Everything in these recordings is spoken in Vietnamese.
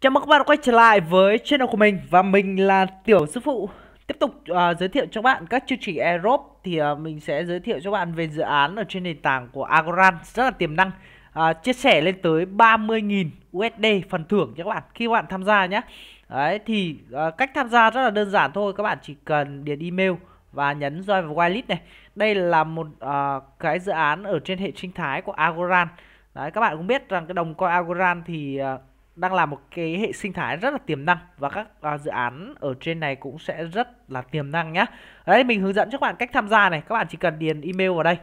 Chào mừng các bạn đã quay trở lại với channel của mình và mình là Tiểu Sư Phụ Tiếp tục uh, giới thiệu cho bạn các chương trình Europe thì uh, mình sẽ giới thiệu cho bạn về dự án ở trên nền tảng của Agoran rất là tiềm năng uh, chia sẻ lên tới 30.000 USD phần thưởng cho các bạn khi các bạn tham gia nhé Đấy thì uh, cách tham gia rất là đơn giản thôi các bạn chỉ cần điền email và nhấn join vào whitelist này Đây là một uh, cái dự án ở trên hệ sinh thái của Agoran Đấy các bạn cũng biết rằng cái đồng coin Agoran thì uh, đang là một cái hệ sinh thái rất là tiềm năng và các uh, dự án ở trên này cũng sẽ rất là tiềm năng nhá. Ở đây mình hướng dẫn cho các bạn cách tham gia này, các bạn chỉ cần điền email vào đây.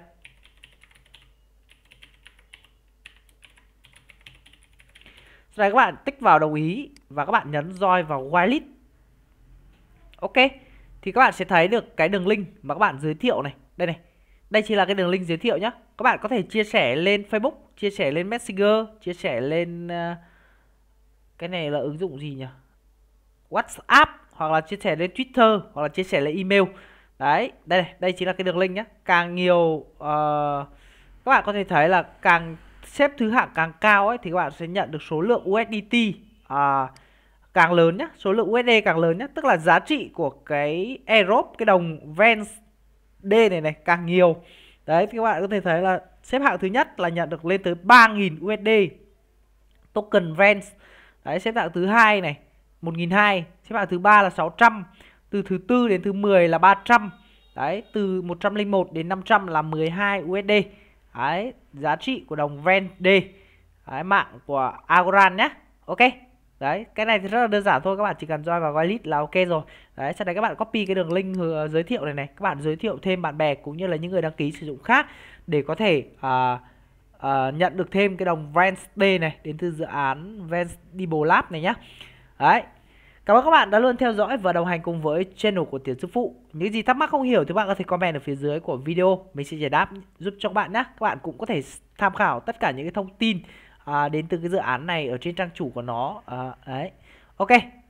Sau này các bạn tích vào đồng ý và các bạn nhấn join vào whitelist. Ok. Thì các bạn sẽ thấy được cái đường link mà các bạn giới thiệu này, đây này. Đây chỉ là cái đường link giới thiệu nhá. Các bạn có thể chia sẻ lên Facebook, chia sẻ lên Messenger, chia sẻ lên uh, cái này là ứng dụng gì nhỉ WhatsApp hoặc là chia sẻ lên Twitter hoặc là chia sẻ lên email đấy đây này, đây chính là cái đường link nhé càng nhiều uh, các bạn có thể thấy là càng xếp thứ hạng càng cao ấy thì các bạn sẽ nhận được số lượng USDT uh, à, càng lớn nhé số lượng USD càng lớn nhé tức là giá trị của cái Europe cái đồng Vens D này này càng nhiều đấy thì các bạn có thể thấy là xếp hạng thứ nhất là nhận được lên tới 3.000 USD token Vens Đấy, xếp hạng thứ hai này 1002 xếp hạng thứ ba là 600 từ thứ tư đến thứ 10 là 300 đấy từ 101 đến 500 là 12 USD đấy giá trị của đồng VND đấy, mạng của Agoran nhé Ok đấy cái này thì rất là đơn giản thôi các bạn chỉ cần join vào wallet là ok rồi đấy sau đấy các bạn copy cái đường link ờ, giới thiệu này này các bạn giới thiệu thêm bạn bè cũng như là những người đăng ký sử dụng khác để có thể uh, Ờ, nhận được thêm cái đồng Wednesday này đến từ dự án Vendible Lab này nhá. Đấy. Cảm ơn các bạn đã luôn theo dõi và đồng hành cùng với channel của Tiến Sư Phụ. Những gì thắc mắc không hiểu thì các bạn có thể comment ở phía dưới của video. Mình sẽ giải đáp giúp cho các bạn nhé. Các bạn cũng có thể tham khảo tất cả những cái thông tin à, đến từ cái dự án này ở trên trang chủ của nó. À, đấy. Ok,